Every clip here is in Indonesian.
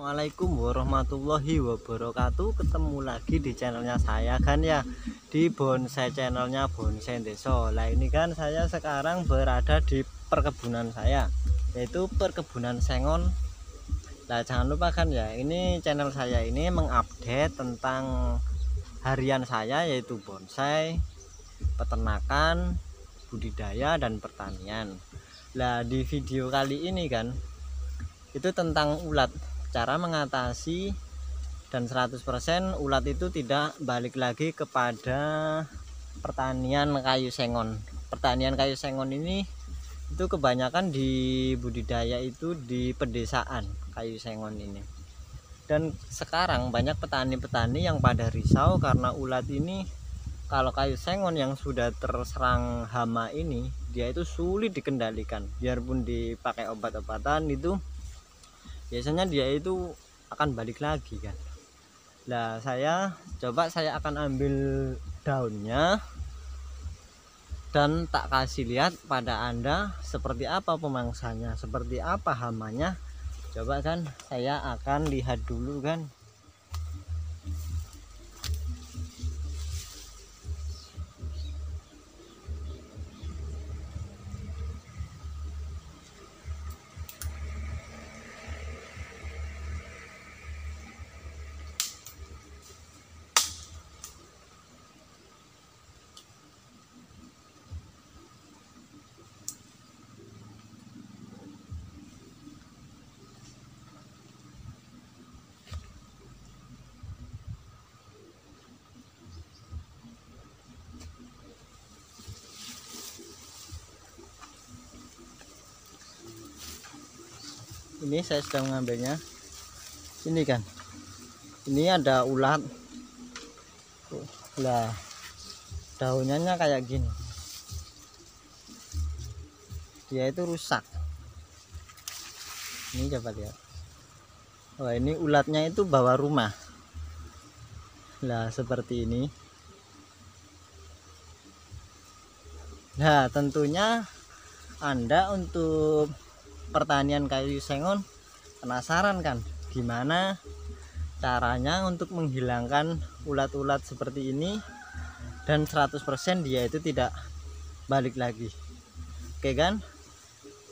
Assalamualaikum warahmatullahi wabarakatuh ketemu lagi di channelnya saya kan ya di bonsai channelnya bonsai deso lah ini kan saya sekarang berada di perkebunan saya yaitu perkebunan sengon lah jangan lupa kan ya ini channel saya ini mengupdate tentang harian saya yaitu bonsai peternakan budidaya dan pertanian lah di video kali ini kan itu tentang ulat cara mengatasi dan 100% ulat itu tidak balik lagi kepada pertanian kayu sengon pertanian kayu sengon ini itu kebanyakan di budidaya itu di pedesaan kayu sengon ini dan sekarang banyak petani-petani yang pada risau karena ulat ini kalau kayu sengon yang sudah terserang hama ini dia itu sulit dikendalikan biarpun dipakai obat-obatan itu biasanya dia itu akan balik lagi kan lah saya coba saya akan ambil daunnya dan tak kasih lihat pada anda seperti apa pemangsanya seperti apa hamanya coba kan saya akan lihat dulu kan ini saya sedang mengambilnya ini kan ini ada ulat lah daunnya kayak gini dia itu rusak ini coba lihat wah ini ulatnya itu bawa rumah lah seperti ini nah tentunya anda untuk pertanian kayu sengon penasaran kan gimana caranya untuk menghilangkan ulat-ulat seperti ini dan 100% dia itu tidak balik lagi oke kan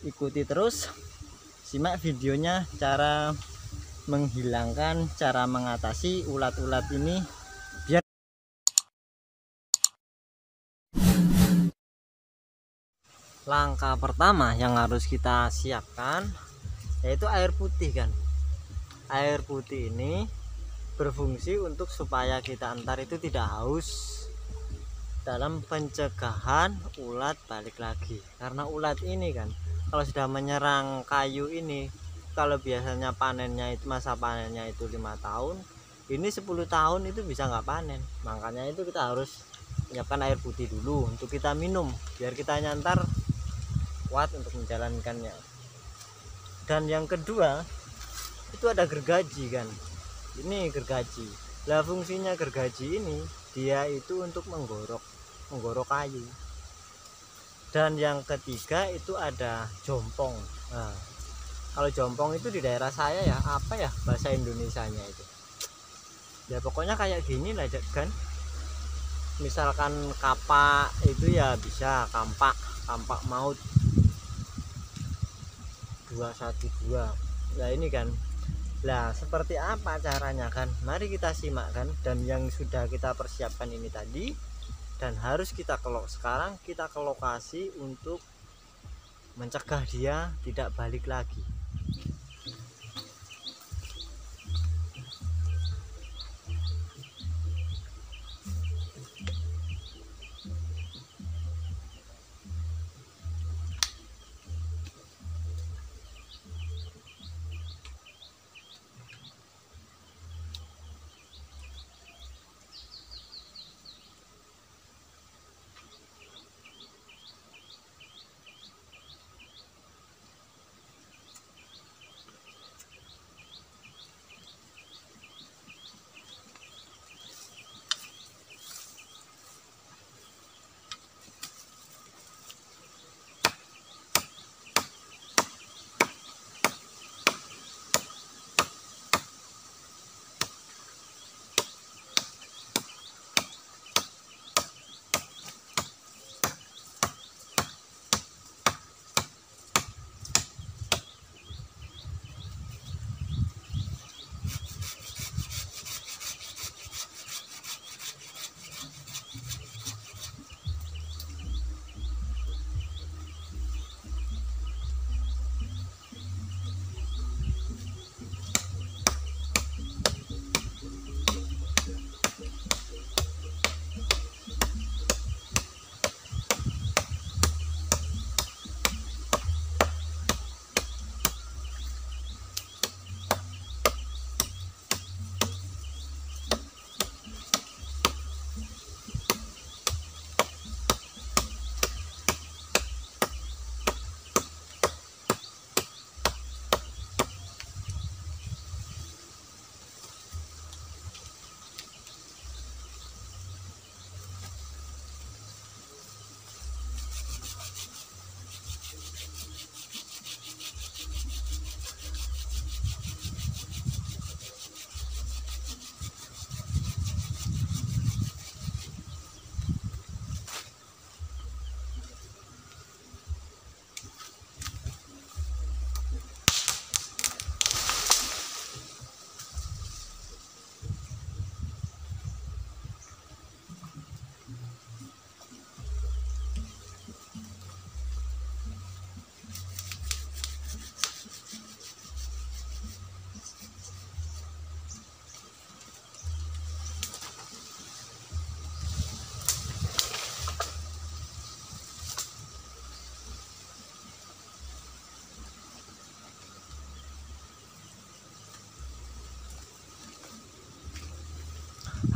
ikuti terus simak videonya cara menghilangkan cara mengatasi ulat-ulat ini langkah pertama yang harus kita siapkan yaitu air putih kan air putih ini berfungsi untuk supaya kita antar itu tidak haus dalam pencegahan ulat balik lagi karena ulat ini kan kalau sudah menyerang kayu ini kalau biasanya panennya itu masa panennya itu lima tahun ini 10 tahun itu bisa nggak panen makanya itu kita harus menyiapkan air putih dulu untuk kita minum biar kita nyantar kuat untuk menjalankannya dan yang kedua itu ada gergaji kan ini gergaji lah fungsinya gergaji ini dia itu untuk menggorok menggorok kayu dan yang ketiga itu ada jompong nah, kalau jompong itu di daerah saya ya apa ya bahasa Indonesianya itu ya pokoknya kayak gini lah kan misalkan kapak itu ya bisa kampak kampak maut 212 nah ini kan lah seperti apa caranya kan mari kita simak kan dan yang sudah kita persiapkan ini tadi dan harus kita kelok sekarang kita ke lokasi untuk mencegah dia tidak balik lagi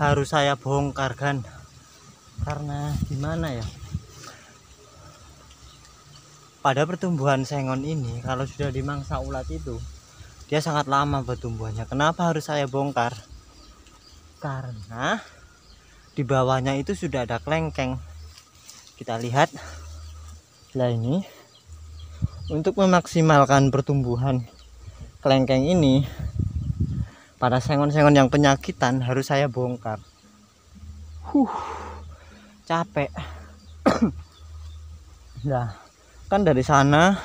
harus saya bongkar kan karena gimana ya pada pertumbuhan sengon ini kalau sudah dimangsa ulat itu dia sangat lama pertumbuhannya kenapa harus saya bongkar karena di bawahnya itu sudah ada kelengkeng kita lihat nah ini untuk memaksimalkan pertumbuhan kelengkeng ini para sengon-sengon yang penyakitan harus saya bongkar huh capek nah kan dari sana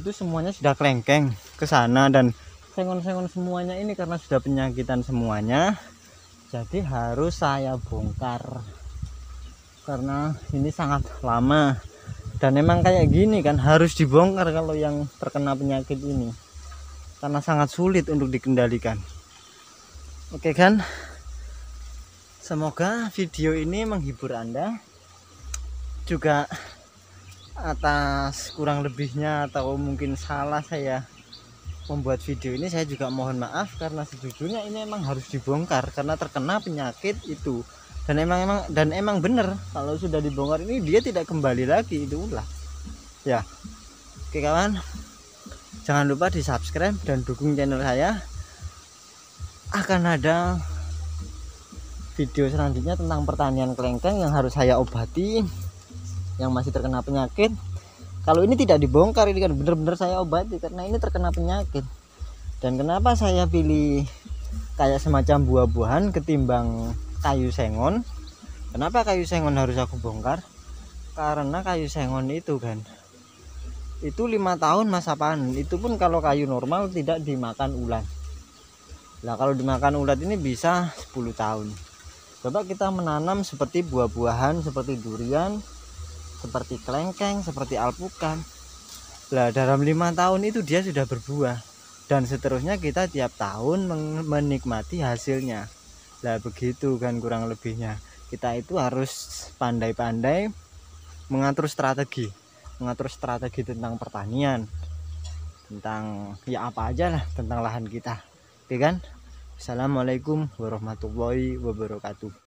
itu semuanya sudah kelengkeng ke sana dan sengon-sengon semuanya ini karena sudah penyakitan semuanya jadi harus saya bongkar karena ini sangat lama dan emang kayak gini kan harus dibongkar kalau yang terkena penyakit ini karena sangat sulit untuk dikendalikan Oke kan semoga video ini menghibur Anda juga atas kurang lebihnya atau mungkin salah saya membuat video ini saya juga mohon maaf karena sejujurnya ini emang harus dibongkar karena terkena penyakit itu dan emang emang dan emang bener kalau sudah dibongkar ini dia tidak kembali lagi itu ulah ya oke kawan jangan lupa di subscribe dan dukung channel saya akan ada video selanjutnya tentang pertanian kelengkeng yang harus saya obati yang masih terkena penyakit kalau ini tidak dibongkar ini kan benar-benar saya obati karena ini terkena penyakit dan kenapa saya pilih kayak semacam buah-buahan ketimbang kayu sengon kenapa kayu sengon harus aku bongkar karena kayu sengon itu kan itu lima tahun masa panen itu pun kalau kayu normal tidak dimakan ulang Nah kalau dimakan ulat ini bisa 10 tahun. Coba kita menanam seperti buah-buahan, seperti durian, seperti kelengkeng, seperti alpukat. Nah dalam 5 tahun itu dia sudah berbuah dan seterusnya kita tiap tahun menikmati hasilnya. Nah begitu kan kurang lebihnya. Kita itu harus pandai-pandai mengatur strategi, mengatur strategi tentang pertanian, tentang ya apa aja lah tentang lahan kita. Oke ya kan? Assalamualaikum warahmatullahi wabarakatuh.